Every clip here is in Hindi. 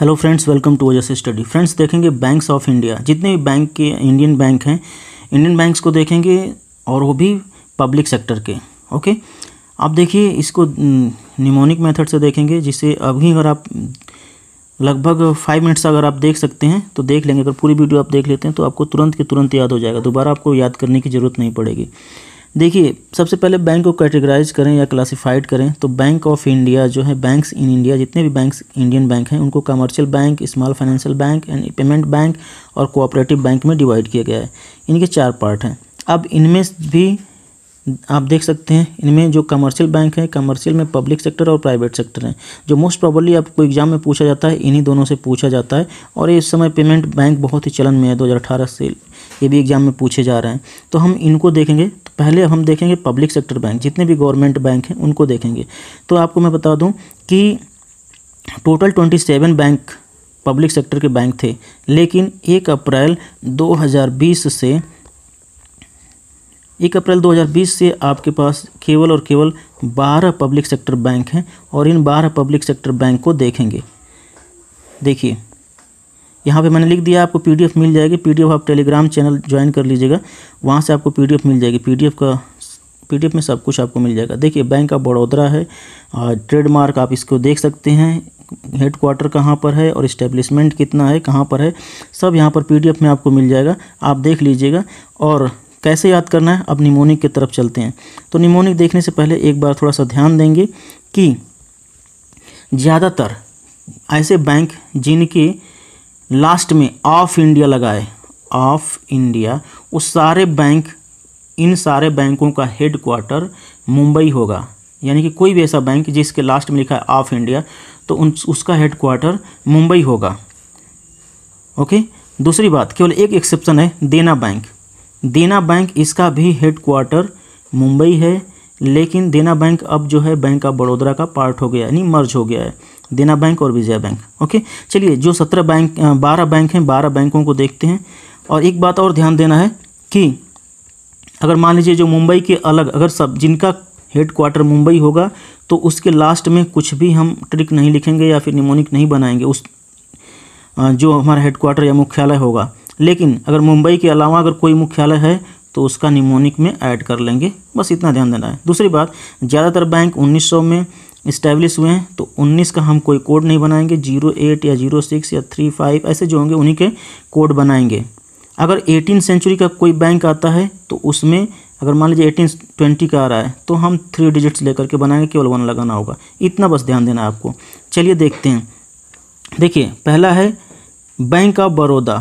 hello friends welcome to Ojas study friends देखेंगे बैंक्स ऑफ इंडिया जितने भी बैंक के इंडियन बैंक हैं इंडियन बैंक्स को देखेंगे और वो भी पब्लिक सेक्टर के ओके आप देखिए इसको निमोनिक हम्म, मेथड से देखेंगे जिसे अभी अगर आप लगभग फाइव मिनट्स अगर आप देख सकते हैं तो देख लेंगे अगर पूरी वीडियो आप देख लेते हैं तो आपको तुरंत के तुरंत याद हो जाएगा दोबारा आपको याद करने की ज़रूरत नहीं पड़ेगी देखिए सबसे पहले बैंक को कैटेगराइज करें या क्लासिफाइड करें तो बैंक ऑफ इंडिया जो है बैंक्स इन इंडिया जितने भी बैंक्स इंडियन बैंक हैं उनको commercial bank small financial bank and payment bank और कोऑपरेटिव बैंक में डिवाइड किया गया है इनके चार पार्ट हैं अब इनमें भी आप देख सकते हैं इनमें जो कमर्शियल बैंक है कमर्शियल में पब्लिक सेक्टर और प्राइवेट सेक्टर हैं जो मोस्ट प्रॉबली आपको एग्जाम में पूछा जाता है इन्हीं दोनों से पूछा जाता है और इस समय पेमेंट बैंक बहुत ही चलन में है 2018 से ये भी एग्जाम में पूछे जा रहे हैं तो हम इनको देखेंगे तो पहले हम देखेंगे पब्लिक सेक्टर बैंक जितने भी गवर्नमेंट बैंक हैं उनको देखेंगे तो आपको मैं बता दूँ कि total twenty seven bank public sector के बैंक थे लेकिन एक अप्रैल बीस से एक अप्रैल 2020 से आपके पास केवल और केवल 12 पब्लिक सेक्टर बैंक हैं और इन 12 पब्लिक सेक्टर बैंक को देखेंगे देखिए यहाँ पे मैंने लिख दिया आपको पीडीएफ मिल जाएगी पीडीएफ आप टेलीग्राम चैनल ज्वाइन कर लीजिएगा वहाँ से आपको पीडीएफ मिल जाएगी पीडीएफ का पीडीएफ में सब कुछ आपको मिल जाएगा देखिए बैंक ऑफ बड़ौदरा है ट्रेडमार्क आप इसको देख सकते हैं हेड क्वार्टर कहाँ पर है और इस्टेब्लिशमेंट कितना है कहाँ पर है सब यहाँ पर पी में आपको मिल जाएगा आप देख लीजिएगा और कैसे याद करना है अब निमोनिक की तरफ चलते हैं तो निमोनिक देखने से पहले एक बार थोड़ा सा ध्यान देंगे कि ज़्यादातर ऐसे बैंक जिनके लास्ट में ऑफ इंडिया लगाए ऑफ इंडिया वो सारे बैंक इन सारे बैंकों का हेड क्वार्टर मुंबई होगा यानी कि कोई भी ऐसा बैंक जिसके लास्ट में लिखा है ऑफ इंडिया तो उन उसका हेड क्वार्टर मुंबई होगा ओके दूसरी बात केवल एक एक्सेप्शन है देना बैंक देना बैंक इसका भी हेड क्वार्टर मुंबई है लेकिन देना बैंक अब जो है बैंक ऑफ बड़ोदरा का पार्ट हो गया यानी मर्ज हो गया है देना बैंक और विजया बैंक ओके चलिए जो सत्रह बैंक बारह बैंक हैं बारह बैंकों को देखते हैं और एक बात और ध्यान देना है कि अगर मान लीजिए जो मुंबई के अलग अगर सब जिनका हेड क्वार्टर मुंबई होगा तो उसके लास्ट में कुछ भी हम ट्रिक नहीं लिखेंगे या फिर निमोनिक नहीं बनाएंगे उस जो हमारा हेड क्वार्टर या मुख्यालय होगा लेकिन अगर मुंबई के अलावा अगर कोई मुख्यालय है तो उसका निमोनिक में ऐड कर लेंगे बस इतना ध्यान देना है दूसरी बात ज़्यादातर बैंक 1900 में इस्टेब्लिश हुए हैं तो 19 का हम कोई कोड नहीं बनाएंगे जीरो एट या जीरो सिक्स या थ्री फाइव ऐसे जो होंगे उन्हीं के कोड बनाएंगे अगर एटीन सेंचुरी का कोई बैंक आता है तो उसमें अगर मान लीजिए एटीन ट्वेंटी का आ रहा है तो हम थ्री डिजिट्स लेकर के बनाएंगे केवल वन लगाना होगा इतना बस ध्यान देना आपको चलिए देखते हैं देखिए पहला है बैंक ऑफ बड़ौदा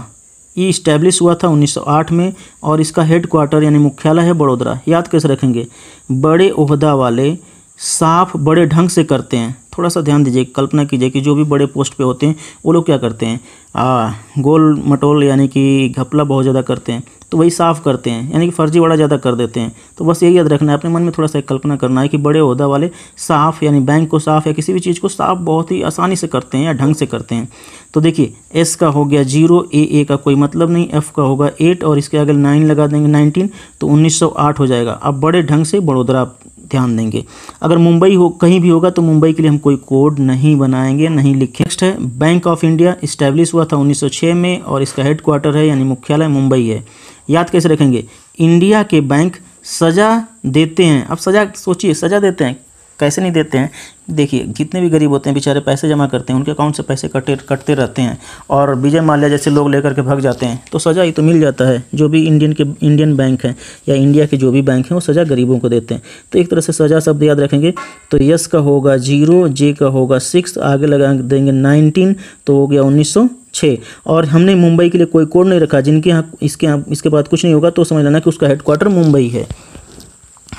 ये इस्टेब्लिश हुआ था 1908 में और इसका हेड क्वार्टर यानी मुख्यालय है बड़ोदरा याद कैसे रखेंगे बड़े उहदा वाले साफ बड़े ढंग से करते हैं थोड़ा सा ध्यान दीजिए कल्पना कीजिए कि जो भी बड़े पोस्ट पे होते हैं वो लोग क्या करते हैं आ, गोल मटोल यानी कि घपला बहुत ज़्यादा करते हैं तो वही साफ़ करते हैं यानी कि फर्जी बड़ा ज़्यादा कर देते हैं तो बस यही याद रखना है अपने मन में थोड़ा सा कल्पना करना है कि बड़े अहदा वाले साफ़ यानी बैंक को साफ़ या किसी भी चीज़ को साफ़ बहुत ही आसानी से करते हैं या ढंग से करते हैं तो देखिए एस का हो गया जीरो ए ए का कोई मतलब नहीं एफ़ का होगा एट और इसके अगर नाइन लगा देंगे नाइनटीन तो उन्नीस हो जाएगा अब बड़े ढंग से बड़ोदरा ध्यान देंगे अगर मुंबई हो कहीं भी होगा तो मुंबई के लिए हम कोई कोड नहीं बनाएंगे नहीं लिखेंगे है बैंक ऑफ इंडिया इस्टेब्लिश हुआ था 1906 में और इसका हेड क्वार्टर है यानी मुख्यालय मुंबई है याद कैसे रखेंगे इंडिया के बैंक सजा देते हैं अब सजा सोचिए सजा देते हैं कैसे नहीं देते हैं देखिए जितने भी गरीब होते हैं बेचारे पैसे जमा करते हैं उनके अकाउंट से पैसे कटे कटते रहते हैं और विजय माल्या जैसे लोग लेकर के भाग जाते हैं तो सज़ा ही तो मिल जाता है जो भी इंडियन के इंडियन बैंक हैं या इंडिया के जो भी बैंक हैं वो सज़ा गरीबों को देते हैं तो एक तरह से सज़ा शब्द याद रखेंगे तो यस का होगा जीरो जे का होगा सिक्स आगे लगा देंगे नाइनटीन तो हो गया उन्नीस छः और हमने मुंबई के लिए कोई कोड नहीं रखा जिनके यहाँ इसके यहाँ इसके बाद कुछ नहीं होगा तो समझ लेना कि उसका हेडक्वार्टर मुंबई है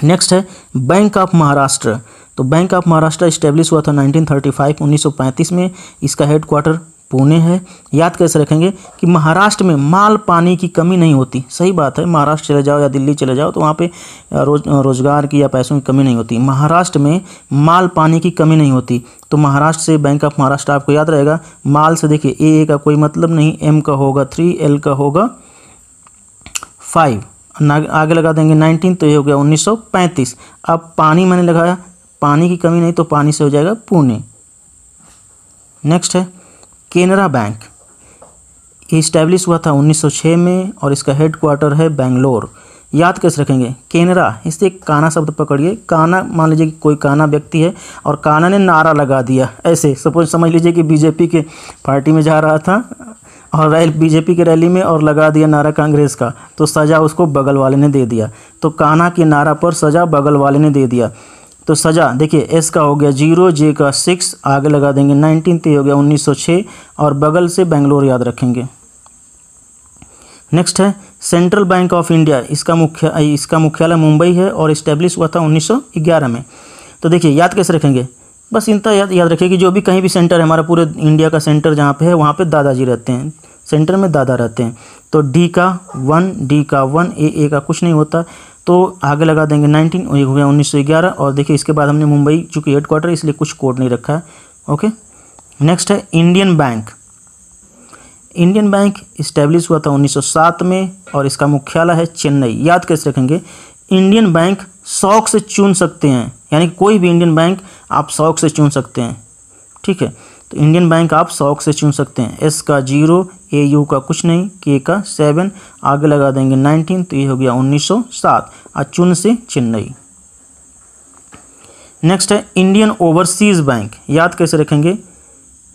नेक्स्ट है बैंक ऑफ महाराष्ट्र तो बैंक ऑफ महाराष्ट्र इस्टेब्लिश हुआ था 1935 1935 में इसका हेडक्वार्टर पुणे है याद कैसे रखेंगे कि महाराष्ट्र में माल पानी की कमी नहीं होती सही बात है महाराष्ट्र चले जाओ या दिल्ली चले जाओ तो वहाँ पे रोज रोज़गार की या पैसों की कमी नहीं होती महाराष्ट्र में माल पानी की कमी नहीं होती तो महाराष्ट्र से बैंक ऑफ महाराष्ट्र आपको याद रहेगा माल से देखिए ए ए का कोई मतलब नहीं एम का होगा थ्री एल का होगा फाइव आगे लगा देंगे नाइनटीन तो ये हो गया उन्नीस अब पानी मैंने लगाया पानी की कमी नहीं तो पानी से हो जाएगा पुणे नेक्स्ट है केनरा बैंक ये इस्टेब्लिश हुआ था 1906 में और इसका हेड क्वार्टर है बेंगलोर याद कैसे रखेंगे केनरा इससे एक काना शब्द पकड़िए काना मान लीजिए कि कोई काना व्यक्ति है और काना ने नारा लगा दिया ऐसे सपोज समझ लीजिए कि बीजेपी के पार्टी में जा रहा था और रैल बीजेपी की रैली में और लगा दिया नारा कांग्रेस का तो सज़ा उसको बगल वाले ने दे दिया तो काना के नारा पर सज़ा बगल वाले ने दे दिया तो सज़ा देखिए एस का हो गया जीरो जे का सिक्स आगे लगा देंगे नाइनटीन तो हो गया उन्नीस और बगल से बेंगलोर याद रखेंगे नेक्स्ट है सेंट्रल बैंक ऑफ इंडिया इसका मुख्य इसका मुख्यालय मुंबई है और इस्टेब्लिश हुआ था 1911 में तो देखिए याद कैसे रखेंगे बस इनता याद याद रखिए कि जो भी कहीं भी सेंटर है हमारा पूरे इंडिया का सेंटर जहाँ पे है वहाँ पे दादाजी रहते हैं सेंटर में दादा रहते हैं तो डी का वन डी का वन ए ए का कुछ नहीं होता तो आगे लगा देंगे नाइनटीन और ये हो गया उन्नीस सौ ग्यारह और देखिए इसके बाद हमने मुंबई चूँकि हेड क्वार्टर इसलिए कुछ कोड नहीं रखा है ओके नेक्स्ट है Indian Bank Indian Bank establish हुआ था 1907 में और इसका मुख्यालय है चेन्नई याद कैसे रखेंगे इंडियन बैंक शौक से चुन सकते हैं यानी कोई भी इंडियन बैंक आप शौक से चुन सकते हैं ठीक है तो इंडियन बैंक आप शौक से चुन सकते हैं एस का जीरो ए यू का कुछ नहीं के का सेवन आगे लगा देंगे नाइनटीन तो ये हो गया उन्नीस सौ सात चुन से चेन्नई नेक्स्ट है इंडियन ओवरसीज़ बैंक याद कैसे रखेंगे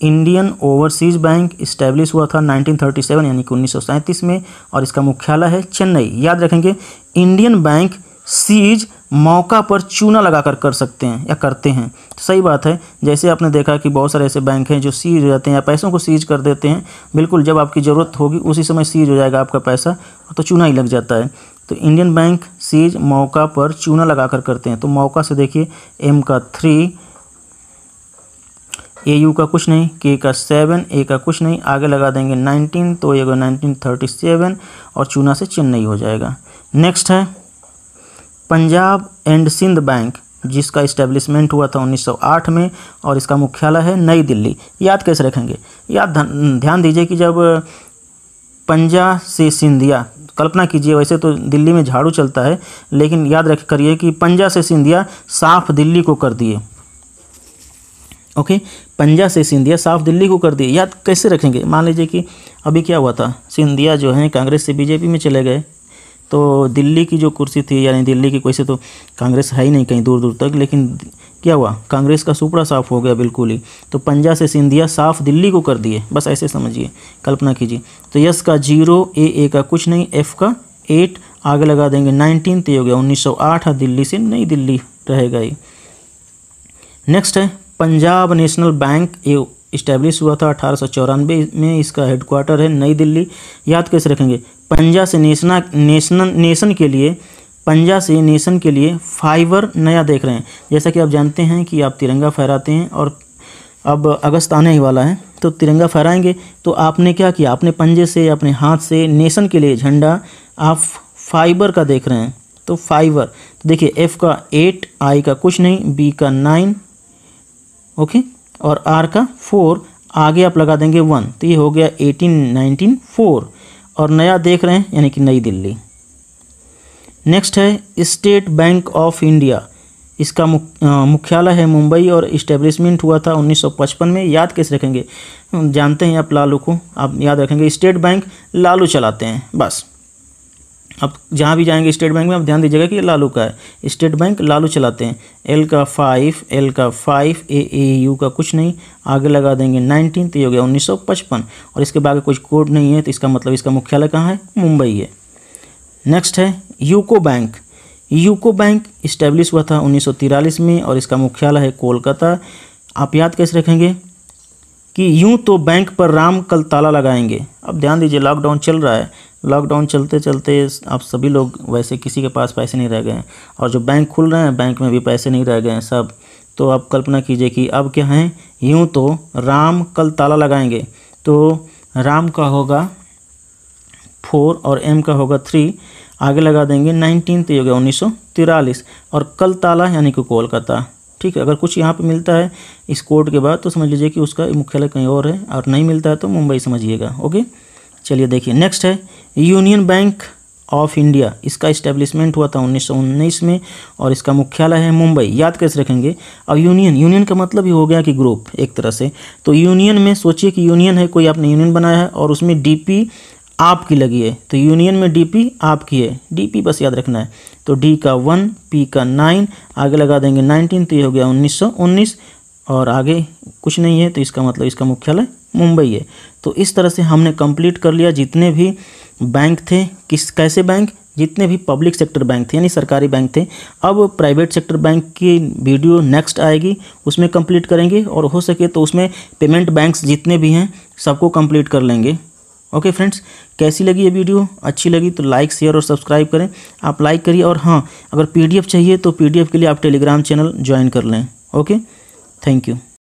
इंडियन ओवरसीज बैंक इस्टेब्लिश हुआ था 1937 यानी कि उन्नीस में और इसका मुख्यालय है चेन्नई याद रखेंगे इंडियन बैंक सीज मौका पर चूना लगाकर कर सकते हैं या करते हैं तो सही बात है जैसे आपने देखा कि बहुत सारे ऐसे बैंक हैं जो सीज हो जाते हैं या पैसों को सीज कर देते हैं बिल्कुल जब आपकी ज़रूरत होगी उसी समय सीज हो जाएगा आपका पैसा तो चूना ही लग जाता है तो इंडियन बैंक सीज मौका पर चूना लगाकर करते हैं तो मौका से देखिए एम का थ्री ए यू का कुछ नहीं के का सेवन ए का कुछ नहीं आगे लगा देंगे नाइनटीन तो ये नाइनटीन थर्टी सेवन और चूना से चेन्नई हो जाएगा नेक्स्ट है पंजाब एंड सिंध बैंक जिसका इस्टेब्लिशमेंट हुआ था 1908 में और इसका मुख्यालय है नई दिल्ली याद कैसे रखेंगे याद ध्यान दीजिए कि जब पंजा से सिंधिया कल्पना कीजिए वैसे तो दिल्ली में झाड़ू चलता है लेकिन याद रख करिए कि पंजा से सिंधिया साफ दिल्ली को कर दिए ओके पंजा से सिंधिया साफ दिल्ली को कर दिए याद कैसे रखेंगे मान लीजिए कि अभी क्या हुआ था सिंधिया जो है कांग्रेस से बीजेपी में चले गए तो दिल्ली की जो कुर्सी थी यानी दिल्ली की कुर्सी तो कांग्रेस है ही नहीं कहीं दूर दूर तक लेकिन क्या हुआ कांग्रेस का सुपड़ा साफ हो गया बिल्कुल ही तो पंजा से सिंधिया साफ दिल्ली को कर दिए बस ऐसे समझिए कल्पना कीजिए तो यस का जीरो ए ए का कुछ नहीं एफ का एट आगे लगा देंगे नाइनटीन तो हो गया उन्नीस सौ आठ हाँ, दिल्ली से नई दिल्ली रहेगा ये नेक्स्ट है पंजाब नेशनल बैंक ए इस्टेब्लिश हुआ था अठारह में इसका हेडक्वार्टर है नई दिल्ली याद कैसे रखेंगे पंजा से नेशना नेशनल नेशन के लिए पंजा से नेशन के लिए फाइबर नया देख रहे हैं जैसा कि आप जानते हैं कि आप तिरंगा फहराते हैं और अब अगस्त आने ही वाला है तो तिरंगा फहराएंगे तो आपने क्या किया आपने पंजे से अपने हाथ से नेशन के लिए झंडा आप फाइबर का देख रहे हैं तो फाइबर तो देखिए एफ का एट आई का कुछ नहीं बी का नाइन ओके और आर का फोर आगे आप लगा देंगे वन तो ये हो गया एटीन नाइनटीन फोर और नया देख रहे हैं यानी कि नई दिल्ली नेक्स्ट है स्टेट बैंक ऑफ इंडिया इसका मुख्यालय है मुंबई और इस्टेब्लिशमेंट हुआ था 1955 में याद कैसे रखेंगे जानते हैं आप लालू को आप याद रखेंगे स्टेट बैंक लालू चलाते हैं बस आप जहाँ भी जाएंगे स्टेट बैंक में आप ध्यान दीजिएगा कि ये लालू का है स्टेट बैंक लालू चलाते हैं एल का फाइव एल का फाइव ए ए यू का कुछ नहीं आगे लगा देंगे नाइनटीन तो ये हो गया उन्नीस सौ पचपन और इसके बाद कुछ कोड नहीं है तो इसका मतलब इसका मुख्यालय कहाँ है मुंबई है नेक्स्ट है UCO Bank UCO Bank establish हुआ था उन्नीस में और इसका मुख्यालय है कोलकाता आप याद कैसे रखेंगे कि यूँ तो बैंक पर राम कल ताला लगाएंगे अब ध्यान दीजिए लॉकडाउन चल रहा है लॉकडाउन चलते चलते आप सभी लोग वैसे किसी के पास पैसे नहीं रह गए हैं और जो बैंक खुल रहे हैं बैंक में भी पैसे नहीं रह गए हैं सब तो आप कल्पना कीजिए कि अब क्या हैं यूँ तो राम कल ताला लगाएंगे तो राम का होगा फोर और एम का होगा थ्री आगे लगा देंगे नाइनटीन तो हो गया उन्नीस और कल ताला यानी कि कोलकाता ठीक है अगर कुछ यहाँ पे मिलता है इस कोर्ट के बाद तो समझ लीजिए कि उसका मुख्यालय कहीं और है और नहीं मिलता है तो मुंबई समझिएगा ओके चलिए देखिए नेक्स्ट है यूनियन बैंक ऑफ इंडिया इसका इस्टेब्लिशमेंट हुआ था उन्नीस में और इसका मुख्यालय है मुंबई याद कैसे रखेंगे अब यूनियन यूनियन का मतलब ही हो गया कि ग्रुप एक तरह से तो यूनियन में सोचिए कि यूनियन है कोई आपने यूनियन बनाया है और उसमें डीपी आपकी लगी है तो यूनियन में डीपी आपकी है डीपी बस याद रखना है तो डी का वन पी का नाइन आगे लगा देंगे नाइनटीन तो ये हो गया उन्नीस और आगे कुछ नहीं है तो इसका मतलब इसका मुख्यालय मुंबई है तो इस तरह से हमने कंप्लीट कर लिया जितने भी बैंक थे किस कैसे बैंक जितने भी पब्लिक सेक्टर बैंक थे यानी सरकारी बैंक थे अब प्राइवेट सेक्टर बैंक की वीडियो नेक्स्ट आएगी उसमें कंप्लीट करेंगे और हो सके तो उसमें पेमेंट बैंक्स जितने भी हैं सबको कंप्लीट कर लेंगे ओके फ्रेंड्स कैसी लगी ये वीडियो अच्छी लगी तो लाइक शेयर और सब्सक्राइब करें आप लाइक करिए और हाँ अगर पी चाहिए तो पी के लिए आप टेलीग्राम चैनल ज्वाइन कर लें ओके थैंक यू